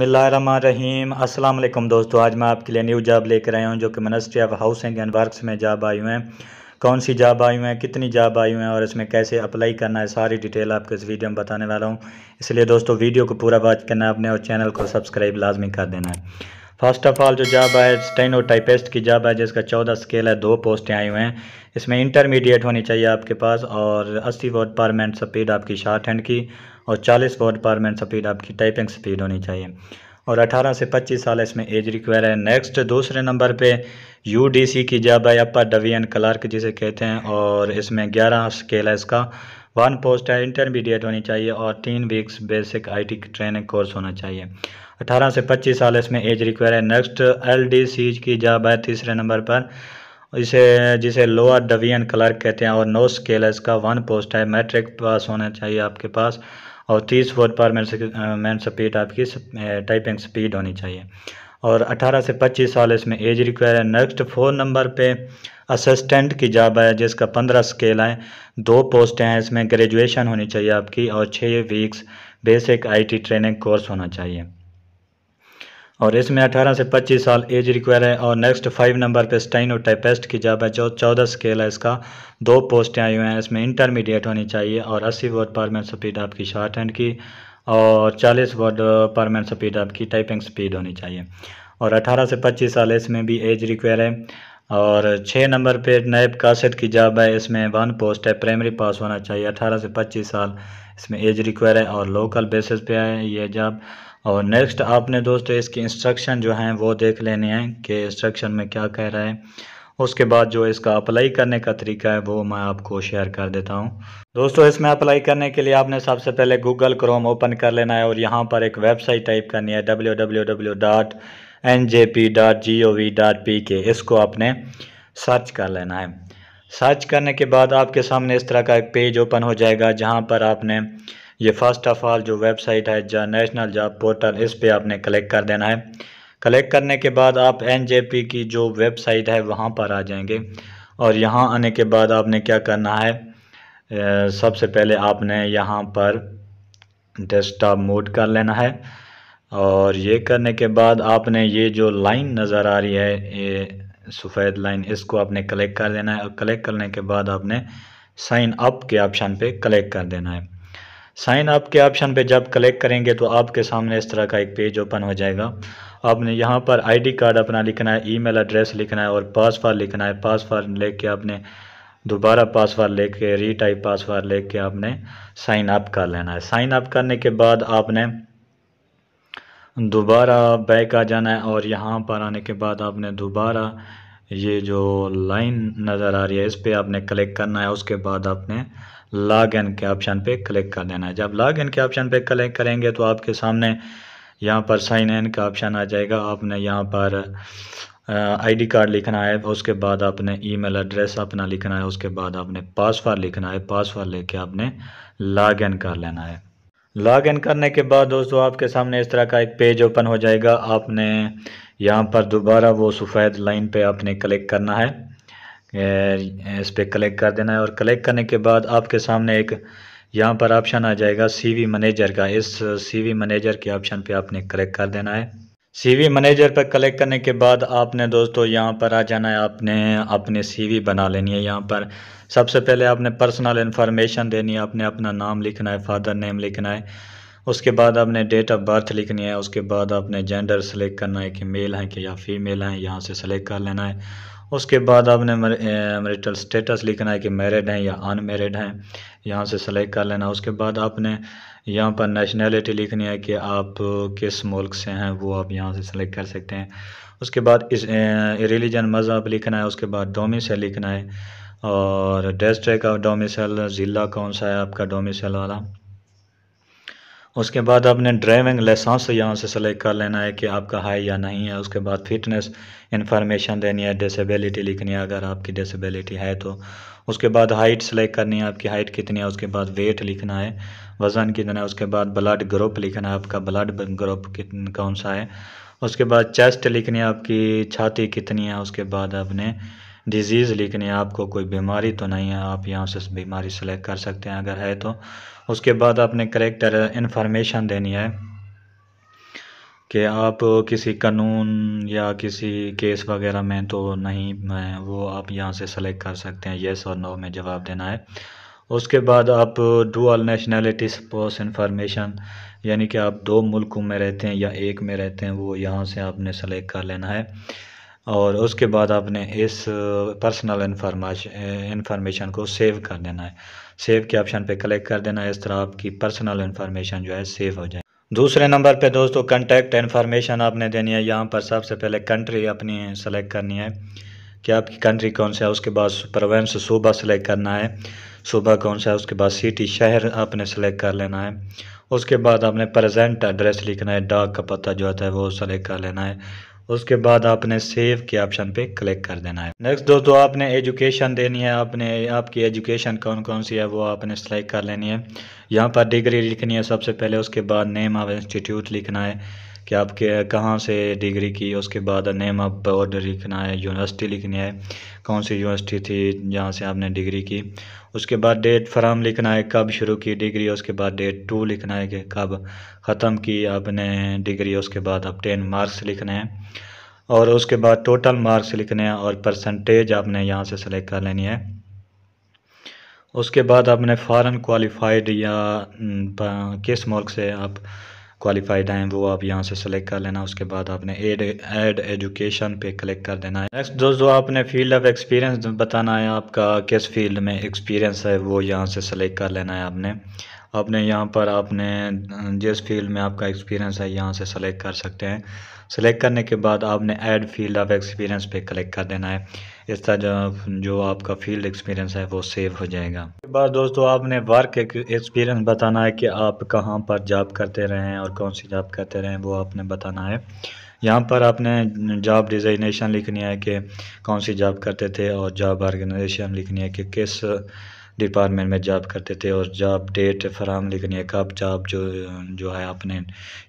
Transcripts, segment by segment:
बसमीम अस्सलाम वालेकुम दोस्तों आज मैं आपके लिए न्यू जॉब लेकर आया हूँ जो कि ministry of housing and works में जॉब आई हुए हैं कौन सी जॉब आई हुई हैं कितनी जॉब आई हुई हैं और इसमें कैसे अप्लाई करना है सारी डिटेल आपको इस वीडियो में बताने वाला हूँ इसलिए दोस्तों वीडियो को पूरा वॉच करना है अपने और चैनल को सब्सक्राइब लाजमी कर देना है फर्स्ट ऑफ ऑल जो जॉब है स्टेनो टाइपिस्ट की जॉब है जिसका चौदह स्केल है दो पोस्टें आई हुई हैं इसमें इंटरमीडिएट होनी चाहिए आपके पास और अस्सी वर्ड पर मिनट स्पीड आपकी शार्ट हैंड की और 40 वर्ड पर मिनट स्पीड आपकी टाइपिंग स्पीड होनी चाहिए और 18 से 25 साल इसमें एज रिक्वायर है नेक्स्ट दूसरे नंबर पे यूडीसी की जब है अपर डवियन क्लार्क जिसे कहते हैं और इसमें 11 स्केल है इसका वन पोस्ट है इंटरमीडिएट होनी चाहिए और तीन weeks basic IT training course होना चाहिए 18 से 25 साल इसमें एज रिक्वायर है नेक्स्ट सी की जब है तीसरे नंबर पर इसे जिसे लोअर डवियन क्लर्क कहते हैं और नो स्केल है इसका वन पोस्ट है मैट्रिक पास होना चाहिए आपके पास और 30 वर्ड पर मैन स्पीड आपकी टाइपिंग स्पीड होनी चाहिए और 18 से 25 साल इसमें एज रिक्वायर है नेक्स्ट फोर नंबर पे असिस्टेंट की जॉब है जिसका 15 स्केल है दो पोस्टें हैं इसमें ग्रेजुएशन होनी चाहिए आपकी और छः weeks basic IT training course होना चाहिए और इसमें 18 से 25 साल एज रिक्वायर है और नेक्स्ट फाइव नंबर पे स्टाइनो टाइपेस्ट की जॉब है जो चौदह स्केल है इसका दो पोस्टें आई हुई हैं इसमें इंटरमीडिएट होनी चाहिए और 80 वर्ड पर मिनट स्पीड आपकी शॉर्ट हैंड की और 40 वर्ड पर मिनट स्पीड आपकी टाइपिंग स्पीड होनी चाहिए और अठारह से पच्चीस साल इसमें भी एज रिक्वायर है और छः नंबर पे नैब कासेट की जॉब है इसमें वन पोस्ट है प्राइमरी पास होना चाहिए अठारह से पच्चीस साल इसमें एज रिक्वायर है और लोकल बेसिस पे आए ये जॉब और नेक्स्ट आपने दोस्तों इसके इंस्ट्रक्शन जो हैं वो देख लेने हैं कि इंस्ट्रक्शन में क्या कह रहा है उसके बाद जो इसका अप्लाई करने का तरीका है वो मैं आपको शेयर कर देता हूँ दोस्तों इसमें अप्लाई करने के लिए आपने सबसे पहले गूगल क्रोम ओपन कर लेना है और यहाँ पर एक वेबसाइट टाइप करनी है W W W dot N J P dot G O V dot P K इसको आपने सर्च कर लेना है सर्च करने के बाद आपके सामने इस तरह का एक पेज ओपन हो जाएगा जहाँ पर आपने ये फर्स्ट ऑफ ऑल जो वेबसाइट है जा नेशनल जॉब पोर्टल इस पर आपने कलेक्ट कर देना है कलेक्ट करने के बाद आप एन की जो वेबसाइट है वहाँ पर आ जाएंगे और यहाँ आने के बाद आपने क्या करना है सबसे पहले आपने यहाँ पर डेस्कटॉप मोड कर लेना है और ये करने के बाद आपने ये जो लाइन नज़र आ रही है ये सफ़ेद लाइन इसको आपने कलेक्ट कर देना है और कलेक्ट करने के बाद आपने साइन अप के ऑप्शन पे कलेक्ट कर देना है साइन अप के ऑप्शन पे जब क्लिक करेंगे तो आपके सामने इस तरह का एक पेज ओपन हो जाएगा आपने यहाँ पर आईडी कार्ड अपना लिखना है ईमेल एड्रेस लिखना है और पासवर्ड लिखना है पासवर्ड लेके के आपने दोबारा पासवर्ड लेके के रीटाइप पासवर्ड ले के आपने साइन अप कर लेना है साइन अप करने के बाद आपने दोबारा बैक आ जाना है और यहाँ पर आने के बाद आपने दोबारा ये जो लाइन नज़र आ रही है इस पर आपने क्लिक करना है उसके बाद आपने लॉग इन के ऑप्शन पे क्लिक कर देना है जब लॉग इन के ऑप्शन पे क्लिक करेंगे तो आपके सामने यहाँ पर साइन इन का ऑप्शन आ जाएगा आपने यहाँ पर आईडी कार्ड लिखना है उसके बाद आपने ईमेल एड्रेस अपना लिखना है उसके बाद आपने पासवर्ड लिखना है पासवर्ड लेके आपने लॉग इन कर लेना है लॉग इन करने के बाद दोस्तों आपके सामने इस तरह का एक पेज ओपन हो जाएगा आपने यहाँ पर दोबारा वो सफ़ेद लाइन पे आपने क्लिक करना है इस पर क्लिक कर देना है और क्लिक करने के बाद आपके सामने एक यहाँ पर ऑप्शन आ जाएगा सीवी मैनेजर का इस सीवी मैनेजर के ऑप्शन पे आपने क्लिक कर देना है सीवी मैनेजर पर क्लिक करने के बाद आपने दोस्तों यहाँ पर आ जाना है आपने अपने सीवी बना लेनी है यहाँ पर सबसे पहले आपने पर्सनल इन्फॉर्मेशन देनी है आपने अपना नाम लिखना है फादर नेम लिखना है उसके बाद आपने डेट ऑफ बर्थ लिखनी है उसके बाद आपने जेंडर सेलेक्ट करना है कि मेल है कि या फीमेल है यहाँ से सेलेक्ट कर लेना है उसके बाद आपने मेरिटल स्टेटस लिखना है कि मैरिड हैं या अनमेरिड हैं यहाँ से सेलेक्ट कर लेना उसके बाद आपने यहाँ पर नेशनैलिटी लिखनी है कि आप किस मुल्क से हैं वो आप यहाँ से सेलेक्ट कर सकते हैं उसके बाद इस रिलीजन मज़हब लिखना है उसके बाद डोमिसल लिखना है और डिस्ट्रिक्ट ऑफ डोमिसल ज़िला कौन सा है आपका डोमिसल वाला उसके बाद आपने ड्राइविंग लाइसेंस यहाँ से सेलेक्ट कर लेना है कि आपका हाई या नहीं है उसके बाद फिटनेस इंफॉर्मेशन देनी है डिसेबिलिटी लिखनी है अगर आपकी डिसेबिलिटी है तो उसके बाद हाइट सेलेक्ट करनी है आपकी हाइट कितनी है उसके बाद वेट लिखना है वज़न कितना है उसके बाद ब्लड ग्रुप लिखना है आपका ब्लड ग्रुप कौन सा है उसके बाद चेस्ट लिखनी है आपकी छाती कितनी है उसके बाद आपने डिज़ीज़ लिखनी आपको कोई बीमारी तो नहीं है आप यहाँ से बीमारी सेलेक्ट कर सकते हैं अगर है तो उसके बाद आपने करेक्टर इन्फॉर्मेशन देनी है कि आप किसी कानून या किसी केस वगैरह में तो नहीं मैं वो आप यहाँ से सेलेक्ट कर सकते हैं येस और नो में जवाब देना है उसके बाद आप डूअल नेशनैलिटी पोस्ट इन्फॉर्मेशन यानी कि आप दो मुल्कों में रहते हैं या एक में रहते हैं वो यहाँ से आपने सेलेक्ट कर लेना है और उसके बाद आपने इस पर्सनल इंफॉर्मेशन को सेव कर देना है सेव के ऑप्शन पे क्लिक कर देना है इस तरह आपकी पर्सनल इंफॉर्मेशन जो है सेव हो जाए दूसरे नंबर पे दोस्तों कंटेक्ट इन्फॉर्मेशन आपने देनी है यहाँ पर सबसे पहले कंट्री अपनी सेलेक्ट करनी है कि आपकी कंट्री कौन सा है उसके बाद प्रोवेंस सूबा सेलेक्ट करना है सूबा कौन सा है उसके बाद सिटी शहर आपने सेलेक्ट कर लेना है उसके बाद आपने प्रेजेंट एड्रेस लिखना है डाक का पता जो आता है वो सेलेक्ट कर लेना है उसके बाद आपने सेव के ऑप्शन पे क्लिक कर देना है नेक्स्ट दोस्तों आपने एजुकेशन देनी है आपने आपकी एजुकेशन कौन कौन सी है वो आपने सेलेक्ट कर लेनी है यहाँ पर डिग्री लिखनी है सबसे पहले उसके बाद नेम ऑफ इंस्टीट्यूट लिखना है कि आप के कहाँ से डिग्री की उसके बाद नेम ऑफ बॉर्डर लिखना है यूनिवर्सिटी लिखनी है कौन सी यूनिवर्सिटी थी जहाँ से आपने डिग्री की उसके बाद डेट फ्राम लिखना है कब शुरू की डिग्री उसके बाद डेट टू लिखना है कि कब ख़त्म की आपने डिग्री उसके बाद आप टेन मार्क्स लिखने हैं और उसके बाद टोटल मार्क्स लिखने हैं और परसेंटेज आपने यहाँ से सेलेक्ट कर लेनी है उसके बाद आपने फ़ारन क्वालिफाइड या हम्म, किस मुल्क से आप क्वालिफाइड हैं वो आप यहाँ से सेलेक्ट कर लेना उसके बाद आपने एड एड एजुकेशन पे क्लिक कर देना है नेक्स्ट दोस्तों आपने फील्ड ऑफ एक्सपीरियंस बताना है आपका किस फील्ड में एक्सपीरियंस है वो यहाँ से सेलेक्ट कर लेना है आपने अपने यहाँ पर आपने जिस फील्ड में आपका एक्सपीरियंस है यहाँ से सेलेक्ट कर सकते हैं सेलेक्ट करने के बाद आपने ऐड फील्ड ऑफ एक्सपीरियंस पे कलेक्ट कर देना है इस तरह जो आपका फील्ड एक्सपीरियंस है वो सेव हो जाएगा एक बार दोस्तों आपने वर्क एक्सपीरियंस बताना है कि आप कहाँ पर जॉब करते रहे हैं और कौन सी जॉब करते रहे हैं वो आपने बताना है यहाँ पर आपने जॉब डिजाइनेशन लिखनी है कि कौन सी जॉब करते थे और जॉब ऑर्गेनाइजेशन लिखनी है कि किस डिपार्टमेंट में जॉब करते थे और जॉब डेट फराम लिखनी है कब जॉब जो जो है आपने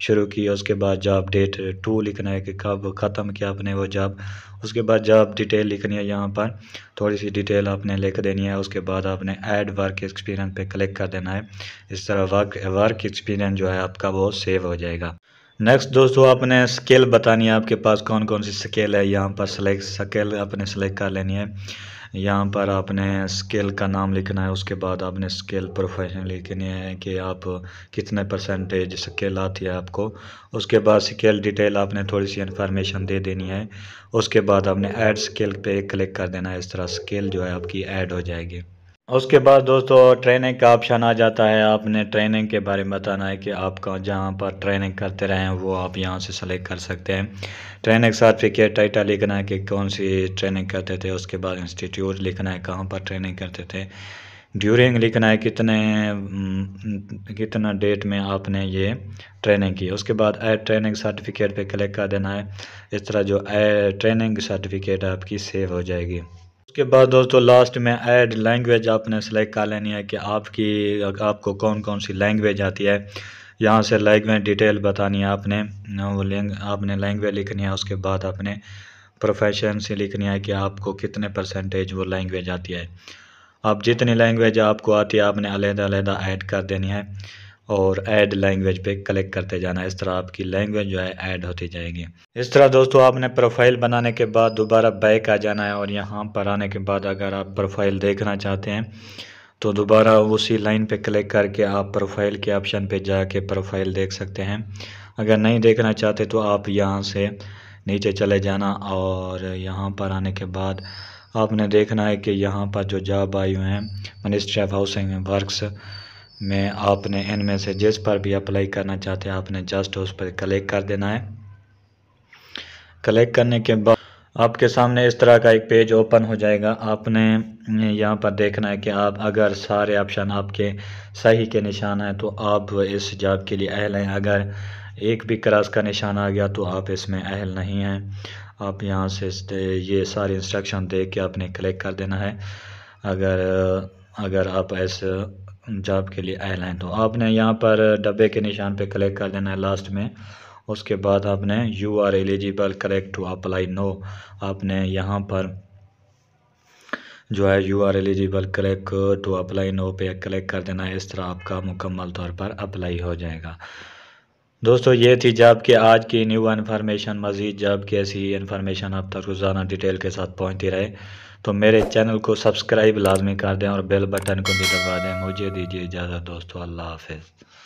शुरू की उसके बाद जॉब डेट टू लिखना है कि कब ख़त्म किया आपने वो जॉब उसके बाद जॉब डिटेल लिखनी है यहाँ पर थोड़ी सी डिटेल आपने लिख देनी है उसके बाद आपने ऐड वर्क एक्सपीरियंस पे क्लिक कर देना है इस तरह वर्क वर्क एक्सपीरियंस जो है आपका वो सेव हो जाएगा नेक्स्ट दोस्तों आपने स्केल बतानी है आपके पास कौन कौन सी स्केल है यहाँ पर सेलेक्ट स्केल आपने सेलेक्ट कर लेनी है यहाँ पर आपने स्केल का नाम लिखना है उसके बाद आपने स्केल प्रोफेशन लिखनी है कि आप कितने परसेंटेज स्केल आती है आपको उसके बाद स्केल डिटेल आपने थोड़ी सी इन्फॉर्मेशन दे देनी है उसके बाद आपने ऐड स्केल पे क्लिक कर देना है इस तरह स्केल जो है आपकी ऐड हो जाएगी उसके बाद दोस्तों ट्रेनिंग का ऑप्शन आ जाता है आपने ट्रेनिंग के बारे में बताना है कि आपका जहाँ पर ट्रेनिंग करते रहे हैं वो आप यहाँ से सेलेक्ट कर सकते हैं ट्रेनिंग सर्टिफिकेट टाइटल लिखना है कि कौन सी ट्रेनिंग करते थे उसके बाद इंस्टीट्यूट लिखना है कहाँ पर ट्रेनिंग करते थे ड्यूरिंग लिखना है कितने कितना डेट में आपने ये ट्रेनिंग की उसके बाद ए ट्रेनिंग सर्टिफिकेट पर क्लिक कर देना है इस तरह जो ए ट्रेनिंग सर्टिफिकेट आपकी सेव हो जाएगी उसके बाद दोस्तों लास्ट में ऐड लैंग्वेज आपने सेलेक्ट कर लेनी है कि आपकी आपको कौन कौन सी लैंग्वेज आती है यहाँ से लैंग्वेज डिटेल बतानी है आपने वो आपने लैंग्वेज लिखनी है उसके बाद आपने प्रोफेशन से लिखनी है कि आपको कितने परसेंटेज वो लैंग्वेज आती है आप जितनी लैंग्वेज आपको आती है आपने अलहदा अलहदा ऐड कर देनी है और ऐड लैंग्वेज पे क्लिक करते जाना इस तरह आपकी लैंग्वेज जो है ऐड होती जाएगी इस तरह दोस्तों आपने प्रोफाइल बनाने के बाद दोबारा बैक आ जाना है और यहाँ पर आने के बाद अगर आप प्रोफाइल देखना चाहते हैं तो दोबारा उसी लाइन पे क्लिक करके आप प्रोफाइल के ऑप्शन पे जाके प्रोफाइल देख सकते हैं अगर नहीं देखना चाहते तो आप यहाँ से नीचे चले जाना और यहाँ पर आने के बाद आपने देखना है कि यहाँ पर जो जॉब आई हुए हैं मिनिस्ट्री ऑफ हाउसिंग वर्कस में आपने इनमें से जिस पर भी अप्लाई करना चाहते हैं आपने जस्ट उस पर क्लिक कर देना है क्लिक करने के बाद आपके सामने इस तरह का एक पेज ओपन हो जाएगा आपने यहाँ पर देखना है कि आप अगर सारे ऑप्शन आपके सही के निशान हैं तो आप इस जॉब के लिए अहल हैं अगर एक भी क्रॉस का निशान आ गया तो आप इसमें अहल नहीं हैं आप यहाँ से ये सारे इंस्ट्रक्शन देख के आपने क्लिक कर देना है अगर अगर आप ऐसे जॉब के लिए आए लाइन तो आपने यहाँ पर डब्बे के निशान पे क्लिक कर देना है लास्ट में उसके बाद आपने you are eligible correct to apply now आपने यहाँ पर जो है you are eligible click to apply now पे क्लिक कर देना है इस तरह आपका मुकम्मल तौर पर अप्लाई हो जाएगा दोस्तों ये थी जॉब के आज की न्यू इन्फॉर्मेशन मज़ीद जॉब की ऐसी इन्फॉर्मेशन आप तक रोज़ाना डिटेल के साथ पहुँचती रहे तो मेरे चैनल को सब्सक्राइब लाजमी कर दें और बेल बटन को भी दबा दें मुझे दीजिए इजाज़त दोस्तों अल्लाह हाफिज़